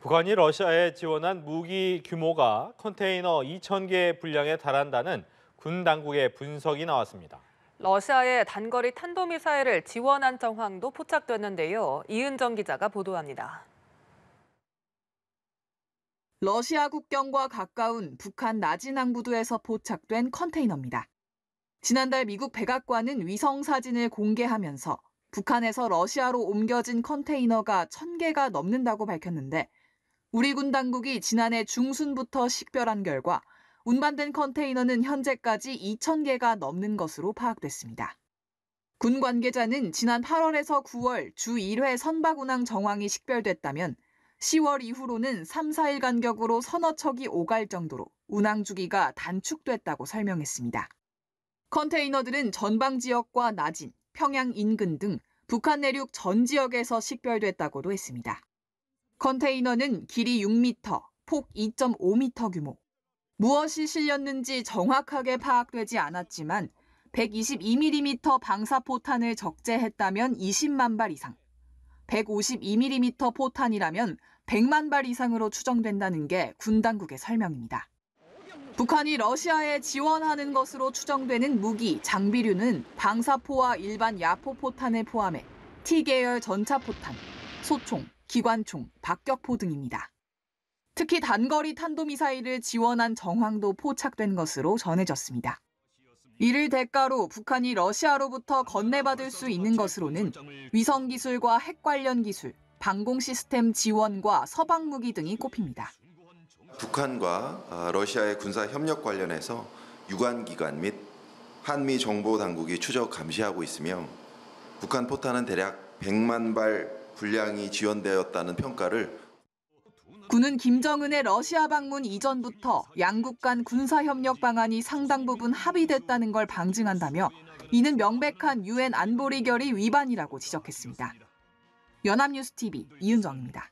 북한이 러시아에 지원한 무기 규모가 컨테이너 2,000개 분량에 달한다는 군 당국의 분석이 나왔습니다. 러시아의 단거리 탄도미사일을 지원한 정황도 포착됐는데요. 이은정 기자가 보도합니다. 러시아 국경과 가까운 북한 나진항부두에서 포착된 컨테이너입니다. 지난달 미국 백악관은 위성 사진을 공개하면서 북한에서 러시아로 옮겨진 컨테이너가 1000개가 넘는다고 밝혔는데 우리 군 당국이 지난해 중순부터 식별한 결과 운반된 컨테이너는 현재까지 2,000개가 넘는 것으로 파악됐습니다. 군 관계자는 지난 8월에서 9월 주 1회 선박 운항 정황이 식별됐다면 10월 이후로는 3, 4일 간격으로 선어 척이 오갈 정도로 운항 주기가 단축됐다고 설명했습니다. 컨테이너들은 전방 지역과 나진, 평양 인근 등 북한 내륙 전 지역에서 식별됐다고도 했습니다. 컨테이너는 길이 6m, 폭 2.5m 규모. 무엇이 실렸는지 정확하게 파악되지 않았지만 122mm 방사포탄을 적재했다면 20만 발 이상, 152mm 포탄이라면 100만 발 이상으로 추정된다는 게 군 당국의 설명입니다. 북한이 러시아에 지원하는 것으로 추정되는 무기, 장비류는 방사포와 일반 야포포탄을 포함해 T계열 전차포탄, 소총, 기관총, 박격포 등입니다. 특히 단거리 탄도미사일을 지원한 정황도 포착된 것으로 전해졌습니다. 이를 대가로 북한이 러시아로부터 건네받을 수 있는 것으로는 위성 기술과 핵 관련 기술, 방공 시스템 지원과 서방 무기 등이 꼽힙니다. 북한과 아, 러시아의 군사 협력 관련해서 유관 기관 및 한미 정보 당국이 추적 감시하고 있으며 북한 포탄은 대략 100만 발 분량이 지연되었다는 평가를 군은 김정은의 러시아 방문 이전부터 양국 간 군사협력 방안이 상당 부분 합의됐다는 걸 방증한다며 이는 명백한 유엔 안보리 결의 위반이라고 지적했습니다. 연합뉴스TV 이은정입니다.